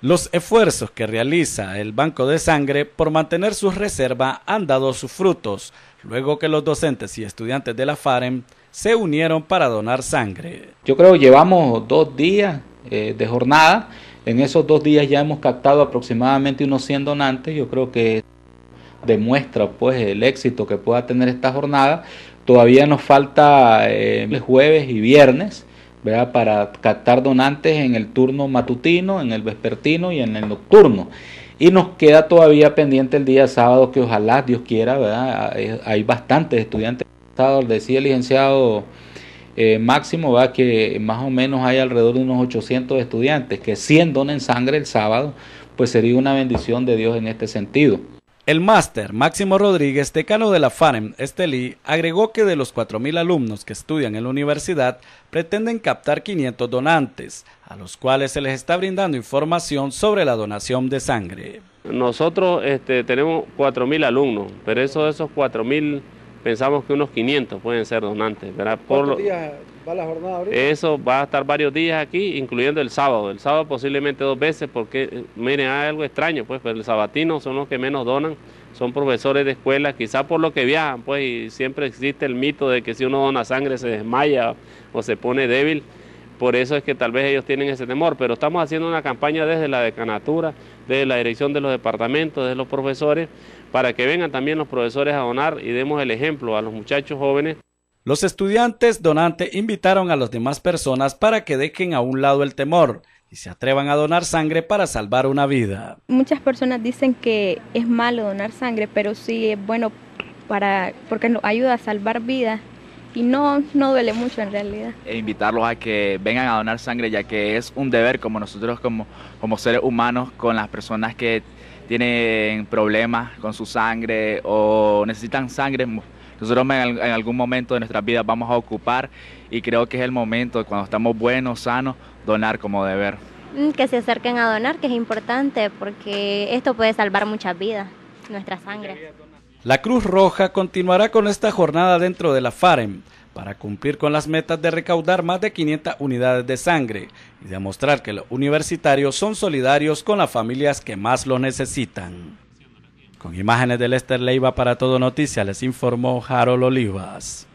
Los esfuerzos que realiza el Banco de Sangre por mantener su reserva han dado sus frutos, luego que los docentes y estudiantes de la FAREM se unieron para donar sangre. Yo creo que llevamos dos días eh, de jornada. En esos dos días ya hemos captado aproximadamente unos 100 donantes. Yo creo que demuestra pues el éxito que pueda tener esta jornada. Todavía nos falta eh, jueves y viernes para captar donantes en el turno matutino, en el vespertino y en el nocturno. Y nos queda todavía pendiente el día sábado, que ojalá Dios quiera, eh, Hay bastantes estudiantes. Decía el licenciado eh, Máximo, que más o menos hay alrededor de unos 800 estudiantes, que 100 donen sangre el sábado, pues sería una bendición de Dios en este sentido. El máster Máximo Rodríguez, decano de la FAREM Estelí, agregó que de los 4.000 alumnos que estudian en la universidad, pretenden captar 500 donantes, a los cuales se les está brindando información sobre la donación de sangre. Nosotros este, tenemos 4.000 alumnos, pero eso de esos 4.000 pensamos que unos 500 pueden ser donantes, ¿verdad? Por días va la jornada ahorita? Eso va a estar varios días aquí, incluyendo el sábado. El sábado posiblemente dos veces, porque eh, mire hay algo extraño, pues, los sabatinos sabatino son los que menos donan, son profesores de escuela, quizá por lo que viajan, pues, y siempre existe el mito de que si uno dona sangre se desmaya o se pone débil. Por eso es que tal vez ellos tienen ese temor, pero estamos haciendo una campaña desde la decanatura, desde la dirección de los departamentos, desde los profesores, para que vengan también los profesores a donar y demos el ejemplo a los muchachos jóvenes. Los estudiantes donantes invitaron a las demás personas para que dejen a un lado el temor y se atrevan a donar sangre para salvar una vida. Muchas personas dicen que es malo donar sangre, pero sí es bueno para porque nos ayuda a salvar vidas y no, no duele mucho en realidad. E invitarlos a que vengan a donar sangre, ya que es un deber como nosotros como, seres humanos con las personas que tienen problemas con su sangre o necesitan sangre. Nosotros en, en algún momento de nuestras vidas vamos a ocupar y creo que es el momento, cuando estamos buenos, sanos, donar como deber. Mm, que se acerquen a donar, que es importante, porque esto puede salvar muchas vidas, nuestra sangre. La Cruz Roja continuará con esta jornada dentro de la FAREM para cumplir con las metas de recaudar más de 500 unidades de sangre y demostrar que los universitarios son solidarios con las familias que más lo necesitan. Con imágenes de Lester Leiva para Todo Noticias les informó Harold Olivas.